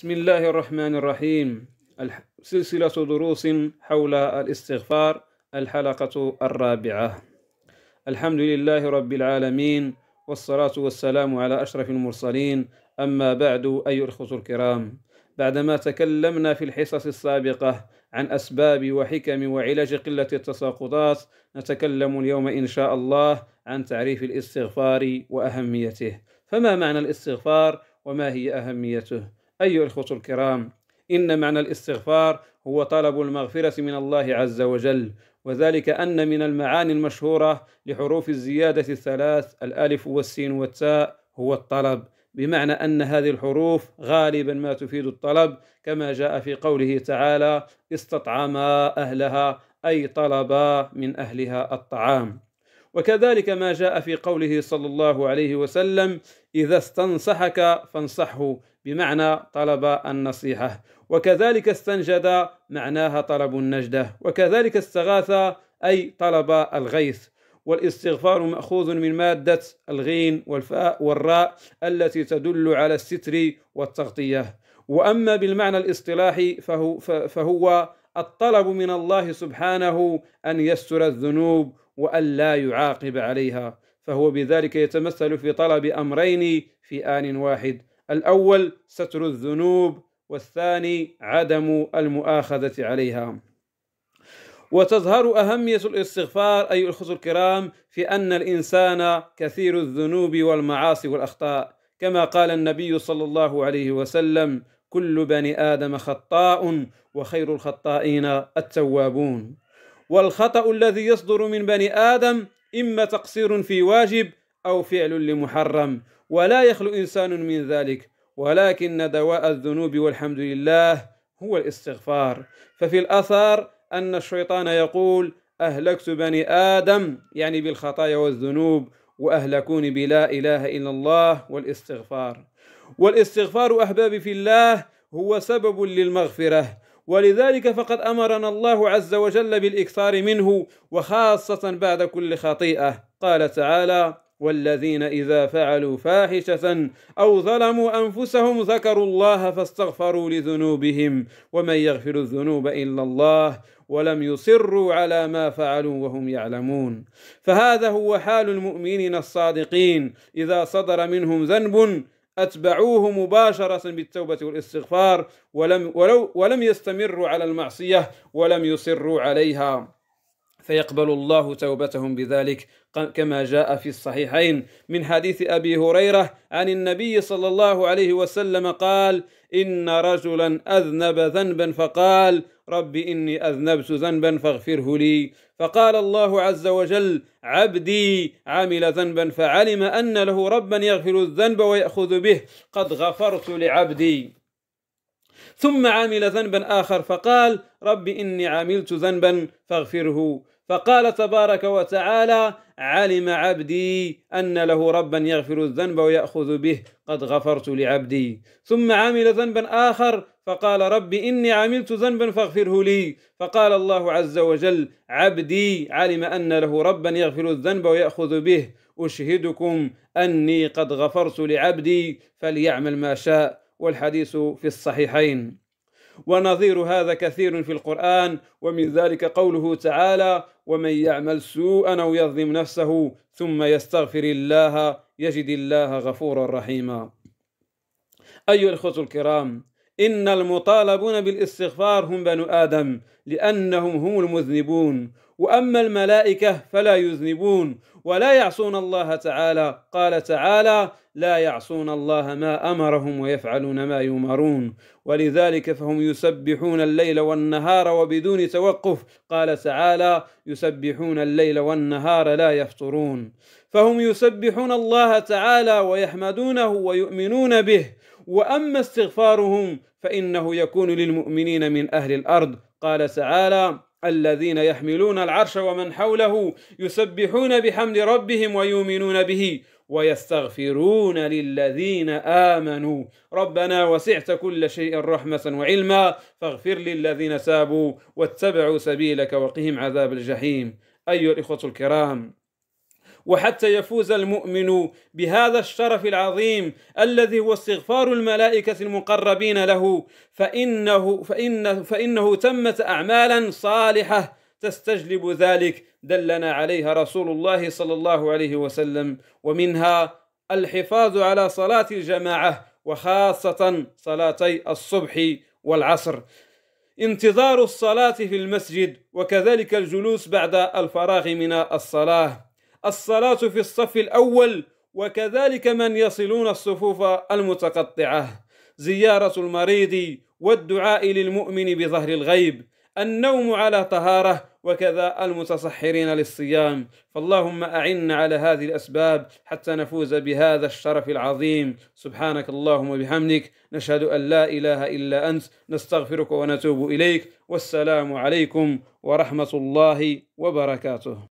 بسم الله الرحمن الرحيم سلسلة دروس حول الاستغفار الحلقة الرابعة الحمد لله رب العالمين والصلاة والسلام على أشرف المرسلين أما بعد أيها الأخوة الكرام بعدما تكلمنا في الحصص السابقة عن أسباب وحكم وعلاج قلة التساقطات نتكلم اليوم إن شاء الله عن تعريف الاستغفار وأهميته فما معنى الاستغفار وما هي أهميته أيها الإخوة الكرام إن معنى الاستغفار هو طلب المغفرة من الله عز وجل وذلك أن من المعاني المشهورة لحروف الزيادة الثلاث الألف والسين والتاء هو الطلب بمعنى أن هذه الحروف غالبا ما تفيد الطلب كما جاء في قوله تعالى استطعما أهلها أي طلبا من أهلها الطعام وكذلك ما جاء في قوله صلى الله عليه وسلم إذا استنصحك فانصحه بمعنى طلب النصيحة وكذلك استنجد معناها طلب النجدة وكذلك استغاث أي طلب الغيث والاستغفار مأخوذ من مادة الغين والفاء والراء التي تدل على الستر والتغطية وأما بالمعنى الاصطلاحي فهو, فهو الطلب من الله سبحانه أن يستر الذنوب وأن لا يعاقب عليها فهو بذلك يتمثل في طلب أمرين في آن واحد الأول ستر الذنوب والثاني عدم المؤاخذة عليها وتظهر أهمية الاستغفار أي الخص الكرام في أن الإنسان كثير الذنوب والمعاصي والأخطاء كما قال النبي صلى الله عليه وسلم كل بني آدم خطاء وخير الخطائين التوابون والخطأ الذي يصدر من بني آدم إما تقصير في واجب أو فعل لمحرم ولا يخلو إنسان من ذلك ولكن دواء الذنوب والحمد لله هو الاستغفار ففي الاثار أن الشيطان يقول أهلكت بني آدم يعني بالخطايا والذنوب وأهلكوني بلا إله إلا الله والاستغفار والاستغفار أحبابي في الله هو سبب للمغفرة ولذلك فقد امرنا الله عز وجل بالاكثار منه وخاصه بعد كل خطيئه قال تعالى والذين اذا فعلوا فاحشه او ظلموا انفسهم ذكروا الله فاستغفروا لذنوبهم ومن يغفر الذنوب الا الله ولم يصروا على ما فعلوا وهم يعلمون فهذا هو حال المؤمنين الصادقين اذا صدر منهم ذنب أتبعوه مباشرة بالتوبة والاستغفار ولم ولو ولم يستمروا على المعصية ولم يصروا عليها فيقبل الله توبتهم بذلك كما جاء في الصحيحين من حديث ابي هريره عن النبي صلى الله عليه وسلم قال ان رجلا اذنب ذنبا فقال رب إني أذنبت ذنبا فاغفره لي فقال الله عز وجل عبدي عمل ذنبا فعلم أن له ربا يغفر الذنب ويأخذ به قد غفرت لعبدي ثم عمل ذنبا آخر فقال رب إني عملت ذنبا فاغفره فقال تبارك وتعالى علم عبدي أن له ربا يغفر الذنب ويأخذ به قد غفرت لعبدي ثم عمل ذنبا آخر فقال رب إني عملت ذنبا فاغفره لي فقال الله عز وجل عبدي علم أن له ربا يغفر الذنب ويأخذ به أشهدكم أني قد غفرت لعبدي فليعمل ما شاء والحديث في الصحيحين ونظير هذا كثير في القرآن ومن ذلك قوله تعالى ومن يعمل سوءا أو يظلم نفسه ثم يستغفر الله يجد الله غفورا رحيما أيها الأخوة الكرام إن المطالبون بالاستغفار هم بنو آدم لأنهم هم المذنبون وأما الملائكة فلا يذنبون ولا يعصون الله تعالى قال تعالى لا يعصون الله ما امرهم ويفعلون ما يؤمرون ولذلك فهم يسبحون الليل والنهار وبدون توقف قال تعالى يسبحون الليل والنهار لا يفطرون فهم يسبحون الله تعالى ويحمدونه ويؤمنون به واما استغفارهم فانه يكون للمؤمنين من اهل الارض قال تعالى الذين يحملون العرش ومن حوله يسبحون بحمد ربهم ويؤمنون به ويستغفرون للذين آمنوا ربنا وسعت كل شيء رحمة وعلما فاغفر للذين سابوا واتبعوا سبيلك وقهم عذاب الجحيم أيها الإخوة الكرام وحتى يفوز المؤمن بهذا الشرف العظيم الذي هو استغفار الملائكة المقربين له فإنه, فإنه, فإنه تمت أعمالا صالحة تستجلب ذلك دلنا عليها رسول الله صلى الله عليه وسلم ومنها الحفاظ على صلاة الجماعة وخاصة صلاتي الصبح والعصر انتظار الصلاة في المسجد وكذلك الجلوس بعد الفراغ من الصلاة الصلاة في الصف الأول وكذلك من يصلون الصفوف المتقطعة زيارة المريض والدعاء للمؤمن بظهر الغيب النوم على طهارة وكذا المتصحرين للصيام فاللهم أعنا على هذه الأسباب حتى نفوز بهذا الشرف العظيم سبحانك اللهم وبحمدك نشهد أن لا إله إلا أنت نستغفرك ونتوب إليك والسلام عليكم ورحمة الله وبركاته